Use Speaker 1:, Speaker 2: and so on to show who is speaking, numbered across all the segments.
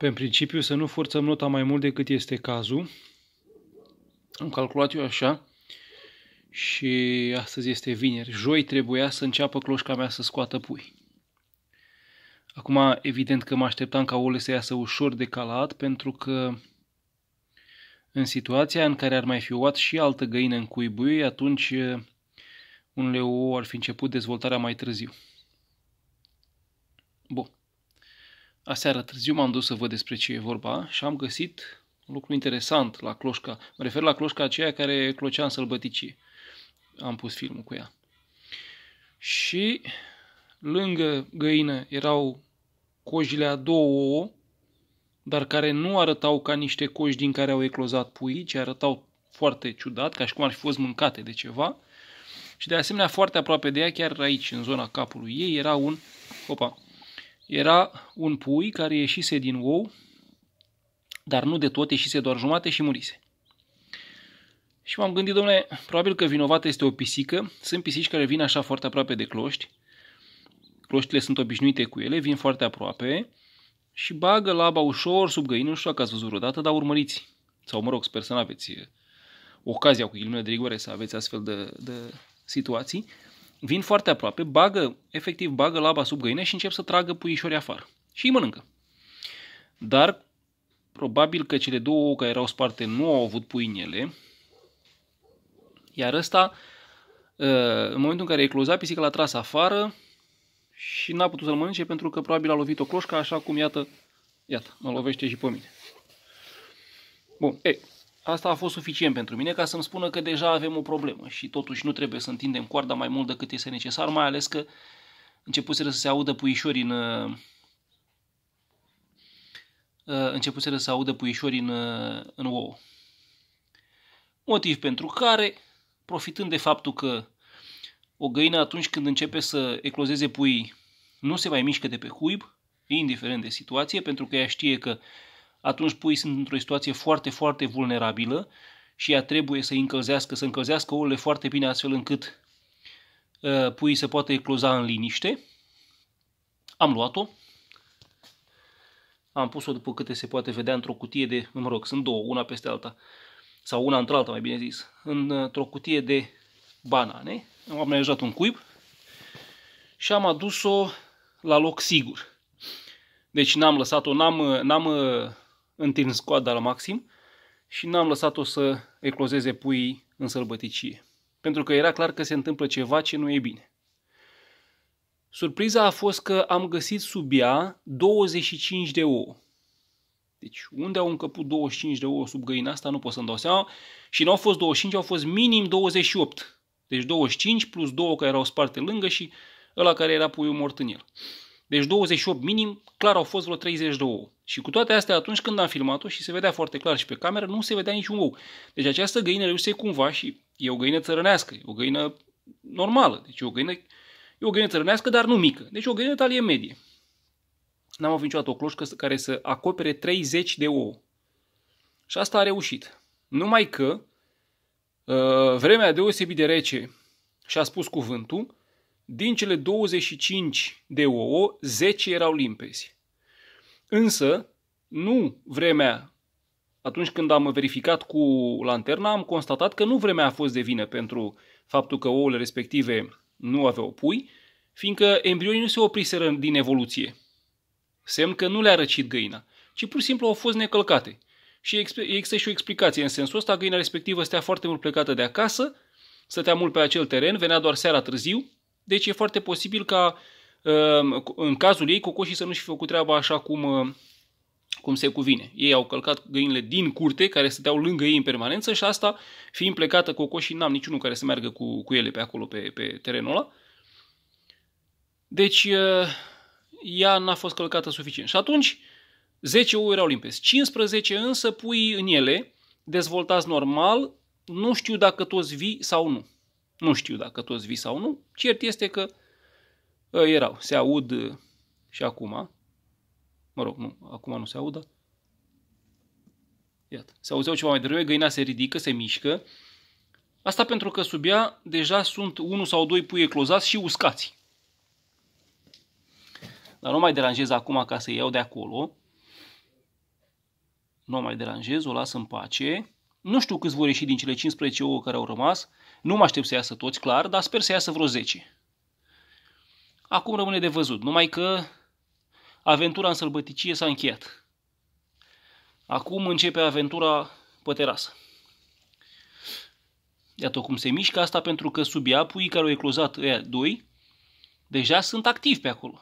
Speaker 1: Pe principiu să nu forțăm nota mai mult decât este cazul. Am calculat eu așa și astăzi este vineri. Joi trebuia să înceapă cloșca mea să scoată pui. Acum, evident că mă așteptam ca ouăle să iasă ușor de calat, pentru că în situația în care ar mai fi oat și altă găină în cuibui, atunci un leu ar fi început dezvoltarea mai târziu. Bun. Aseară târziu m-am dus să văd despre ce e vorba și am găsit un lucru interesant la cloșca. Mă refer la cloșca aceea care clocea în sălbăticie. Am pus filmul cu ea. Și lângă găină erau cojile a două ouă, dar care nu arătau ca niște coji din care au eclozat puii, ci arătau foarte ciudat, ca și cum ar fi fost mâncate de ceva. Și de asemenea, foarte aproape de ea, chiar aici, în zona capului ei, era un... Opa, era un pui care ieșise din ou, dar nu de tot, ieșise doar jumate și murise. Și m-am gândit, domnule, probabil că vinovată este o pisică. Sunt pisici care vin așa foarte aproape de cloști. Cloștile sunt obișnuite cu ele, vin foarte aproape și bagă laba ușor sub găină. Nu știu dacă ați văzut vreodată, dar urmăriți. Sau, mă rog, sper să nu aveți eh, ocazia cu ghilimele de rigoare să aveți astfel de, de situații vin foarte aproape, bagă, efectiv bagă laba sub găină și încep să tragă puișorii afară. Și îi mănâncă. Dar probabil că cele două ouă care erau sparte nu au avut pui în ele, iar ăsta, ă, în momentul în care ecloza, pisica l-a tras afară și n-a putut să-l mănânce pentru că probabil a lovit o cloșca așa cum, iată, iată, mă lovește și pe mine. Bun, e, Asta a fost suficient pentru mine ca să-mi spună că deja avem o problemă și totuși nu trebuie să întindem coarda mai mult decât este necesar, mai ales că începuseră să se audă puișori în... Uh, începuseră să se audă puișori în, uh, în ouă. Motiv pentru care, profitând de faptul că o găină atunci când începe să eclozeze pui nu se mai mișcă de pe cuib, indiferent de situație, pentru că ea știe că uh, atunci puii sunt într-o situație foarte, foarte vulnerabilă și ea trebuie să încălzească, să încălzească ouăle foarte bine astfel încât uh, puii să poată ecloza în liniște. Am luat-o, am pus-o după câte se poate vedea într-o cutie de, mă rog, sunt două, una peste alta, sau una într-alta, mai bine zis, uh, într-o cutie de banane. Am amenajat un cuib și am adus-o la loc sigur. Deci n-am lăsat-o, n-am, n-am uh, întins coada la maxim și n-am lăsat-o să eclozeze puii în sălbăticie, pentru că era clar că se întâmplă ceva ce nu e bine. Surpriza a fost că am găsit sub ea 25 de ouă. Deci unde au încăput 25 de ouă sub găina asta nu pot să-mi dau seama și nu au fost 25, au fost minim 28. Deci 25 plus 2 care erau sparte lângă și ăla care era puiul mort în el. Deci 28 minim, clar au fost vreo 32. Și cu toate astea, atunci când am filmat-o și se vedea foarte clar și pe cameră, nu se vedea niciun ou. Deci această găină reușește cumva și e o găină țărănească, e o găină normală. Deci e o găină, e o găină țărănească, dar nu mică. Deci o găină talie medie. N-am avut niciodată o cloșcă care să acopere 30 de ou. Și asta a reușit. Numai că uh, vremea deosebit de rece și a spus cuvântul, din cele 25 de ouă, 10 erau limpezi. Însă, nu vremea, atunci când am verificat cu lanterna, am constatat că nu vremea a fost de vină pentru faptul că ouăle respective nu aveau pui, fiindcă embrionii nu se opriseră din evoluție. Semn că nu le-a răcit găina, ci pur și simplu au fost necălcate. Și există și o explicație în sensul ăsta, găina respectivă stea foarte mult plecată de acasă, stătea mult pe acel teren, venea doar seara târziu deci e foarte posibil ca um, în cazul ei cocoșii să nu-și fi făcut treaba așa cum, uh, cum se cuvine. Ei au călcat găinile din curte, care stăteau lângă ei în permanență și asta, fiind plecată cocoșii, n-am niciunul care să meargă cu, cu ele pe acolo, pe, pe terenul ăla. Deci, uh, ea n-a fost călcată suficient. Și atunci, 10 ouă erau limpezi. 15 însă pui în ele, dezvoltați normal, nu știu dacă toți vii sau nu. Nu știu dacă toți vii sau nu. Cert este că ă, erau. Se aud ă, și acum. Mă rog, nu, acum nu se audă. Iată, se auzeau ceva mai devreme, găina se ridică, se mișcă. Asta pentru că sub ea deja sunt unul sau doi pui eclozați și uscați. Dar nu mai deranjez acum ca să iau de acolo. Nu mai deranjez, o las în pace. Nu știu câți vor ieși din cele 15 ouă care au rămas, nu mă aștept să iasă toți, clar, dar sper să iasă vreo 10. Acum rămâne de văzut, numai că aventura în sălbăticie s-a încheiat. Acum începe aventura pe terasă. Iată cum se mișcă asta pentru că sub ea puii care au eclozat ăia doi deja sunt activi pe acolo.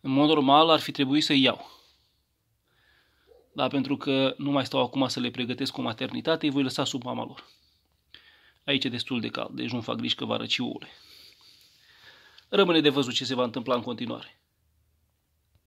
Speaker 1: În mod normal ar fi trebuit să iau dar pentru că nu mai stau acum să le pregătesc o maternitate, îi voi lăsa sub mama lor. Aici e destul de cald, deci nu fac griji că va răci ouăle. Rămâne de văzut ce se va întâmpla în continuare.